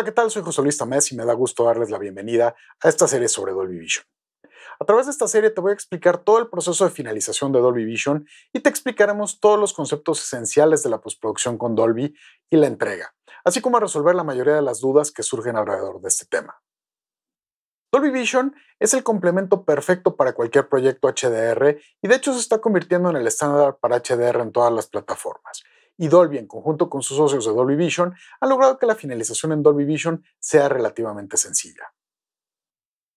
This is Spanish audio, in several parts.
Hola, ¿qué tal? Soy José Luis Tamés y me da gusto darles la bienvenida a esta serie sobre Dolby Vision. A través de esta serie te voy a explicar todo el proceso de finalización de Dolby Vision y te explicaremos todos los conceptos esenciales de la postproducción con Dolby y la entrega, así como a resolver la mayoría de las dudas que surgen alrededor de este tema. Dolby Vision es el complemento perfecto para cualquier proyecto HDR y de hecho se está convirtiendo en el estándar para HDR en todas las plataformas y Dolby, en conjunto con sus socios de Dolby Vision, han logrado que la finalización en Dolby Vision sea relativamente sencilla.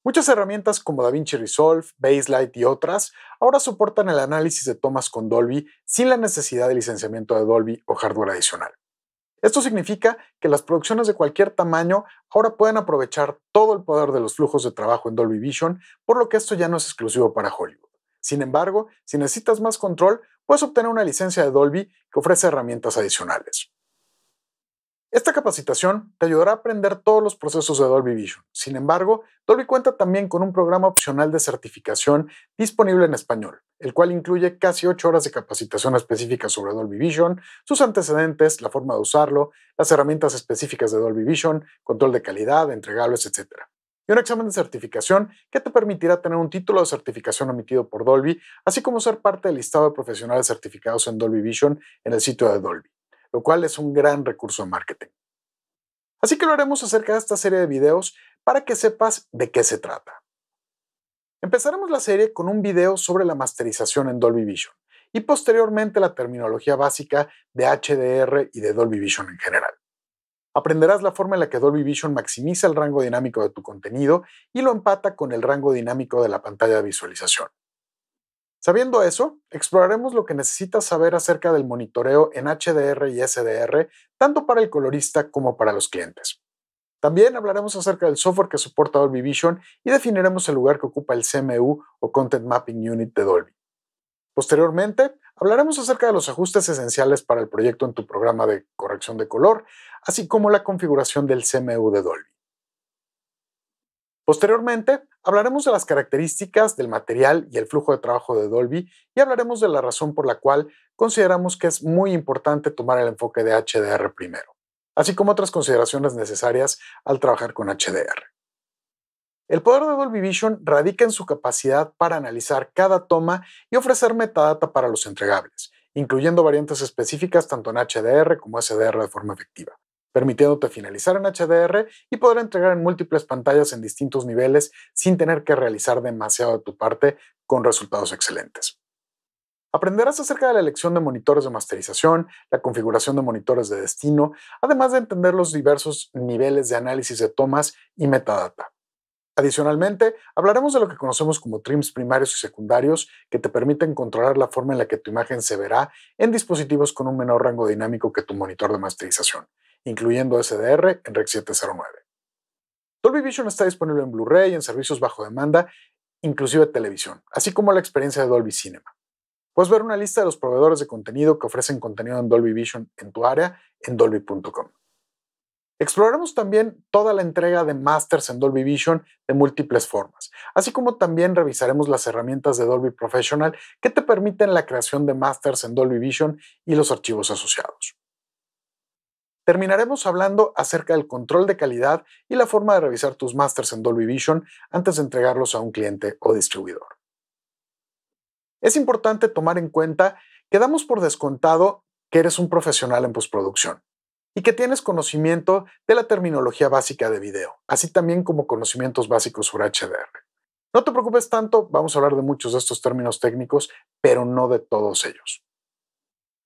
Muchas herramientas como DaVinci Resolve, Baselight y otras ahora soportan el análisis de tomas con Dolby sin la necesidad de licenciamiento de Dolby o hardware adicional. Esto significa que las producciones de cualquier tamaño ahora pueden aprovechar todo el poder de los flujos de trabajo en Dolby Vision, por lo que esto ya no es exclusivo para Hollywood. Sin embargo, si necesitas más control, puedes obtener una licencia de Dolby que ofrece herramientas adicionales. Esta capacitación te ayudará a aprender todos los procesos de Dolby Vision. Sin embargo, Dolby cuenta también con un programa opcional de certificación disponible en español, el cual incluye casi 8 horas de capacitación específica sobre Dolby Vision, sus antecedentes, la forma de usarlo, las herramientas específicas de Dolby Vision, control de calidad, entregables, etc y un examen de certificación que te permitirá tener un título de certificación emitido por Dolby, así como ser parte del listado de profesionales certificados en Dolby Vision en el sitio de Dolby, lo cual es un gran recurso de marketing. Así que lo haremos acerca de esta serie de videos para que sepas de qué se trata. Empezaremos la serie con un video sobre la masterización en Dolby Vision y posteriormente la terminología básica de HDR y de Dolby Vision en general aprenderás la forma en la que Dolby Vision maximiza el rango dinámico de tu contenido y lo empata con el rango dinámico de la pantalla de visualización. Sabiendo eso, exploraremos lo que necesitas saber acerca del monitoreo en HDR y SDR, tanto para el colorista como para los clientes. También hablaremos acerca del software que soporta Dolby Vision y definiremos el lugar que ocupa el CMU o Content Mapping Unit de Dolby. Posteriormente, Hablaremos acerca de los ajustes esenciales para el proyecto en tu programa de corrección de color, así como la configuración del CMU de Dolby. Posteriormente, hablaremos de las características del material y el flujo de trabajo de Dolby y hablaremos de la razón por la cual consideramos que es muy importante tomar el enfoque de HDR primero, así como otras consideraciones necesarias al trabajar con HDR. El poder de Dolby Vision radica en su capacidad para analizar cada toma y ofrecer metadata para los entregables, incluyendo variantes específicas tanto en HDR como SDR de forma efectiva, permitiéndote finalizar en HDR y poder entregar en múltiples pantallas en distintos niveles sin tener que realizar demasiado de tu parte con resultados excelentes. Aprenderás acerca de la elección de monitores de masterización, la configuración de monitores de destino, además de entender los diversos niveles de análisis de tomas y metadata. Adicionalmente, hablaremos de lo que conocemos como trims primarios y secundarios que te permiten controlar la forma en la que tu imagen se verá en dispositivos con un menor rango dinámico que tu monitor de masterización, incluyendo SDR en Rec 709. Dolby Vision está disponible en Blu-ray, en servicios bajo demanda, inclusive televisión, así como la experiencia de Dolby Cinema. Puedes ver una lista de los proveedores de contenido que ofrecen contenido en Dolby Vision en tu área en dolby.com. Exploraremos también toda la entrega de Masters en Dolby Vision de múltiples formas, así como también revisaremos las herramientas de Dolby Professional que te permiten la creación de Masters en Dolby Vision y los archivos asociados. Terminaremos hablando acerca del control de calidad y la forma de revisar tus Masters en Dolby Vision antes de entregarlos a un cliente o distribuidor. Es importante tomar en cuenta que damos por descontado que eres un profesional en postproducción y que tienes conocimiento de la terminología básica de video, así también como conocimientos básicos sobre HDR. No te preocupes tanto, vamos a hablar de muchos de estos términos técnicos, pero no de todos ellos.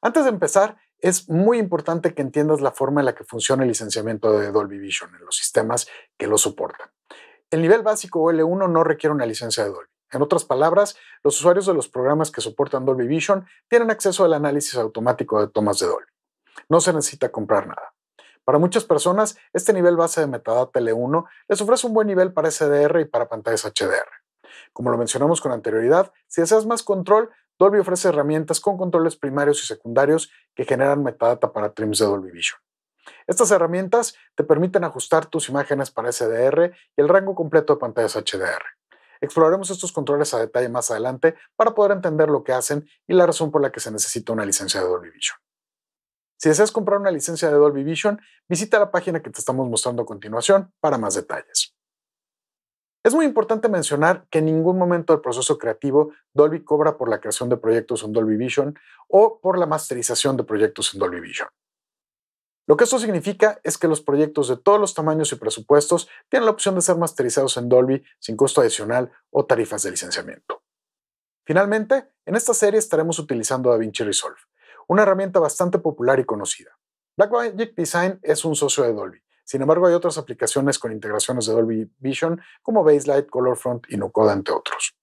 Antes de empezar, es muy importante que entiendas la forma en la que funciona el licenciamiento de Dolby Vision en los sistemas que lo soportan. El nivel básico L1 no requiere una licencia de Dolby. En otras palabras, los usuarios de los programas que soportan Dolby Vision tienen acceso al análisis automático de tomas de Dolby. No se necesita comprar nada. Para muchas personas, este nivel base de metadata L1 les ofrece un buen nivel para SDR y para pantallas HDR. Como lo mencionamos con anterioridad, si deseas más control, Dolby ofrece herramientas con controles primarios y secundarios que generan metadata para trims de Dolby Vision. Estas herramientas te permiten ajustar tus imágenes para SDR y el rango completo de pantallas HDR. Exploraremos estos controles a detalle más adelante para poder entender lo que hacen y la razón por la que se necesita una licencia de Dolby Vision. Si deseas comprar una licencia de Dolby Vision, visita la página que te estamos mostrando a continuación para más detalles. Es muy importante mencionar que en ningún momento del proceso creativo Dolby cobra por la creación de proyectos en Dolby Vision o por la masterización de proyectos en Dolby Vision. Lo que esto significa es que los proyectos de todos los tamaños y presupuestos tienen la opción de ser masterizados en Dolby sin costo adicional o tarifas de licenciamiento. Finalmente, en esta serie estaremos utilizando DaVinci Resolve, una herramienta bastante popular y conocida. Blackmagic Design es un socio de Dolby. Sin embargo, hay otras aplicaciones con integraciones de Dolby Vision como Baselight, Colorfront y Nucoda, entre otros.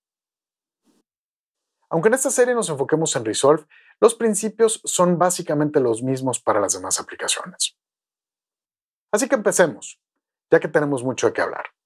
Aunque en esta serie nos enfoquemos en Resolve, los principios son básicamente los mismos para las demás aplicaciones. Así que empecemos, ya que tenemos mucho de qué hablar.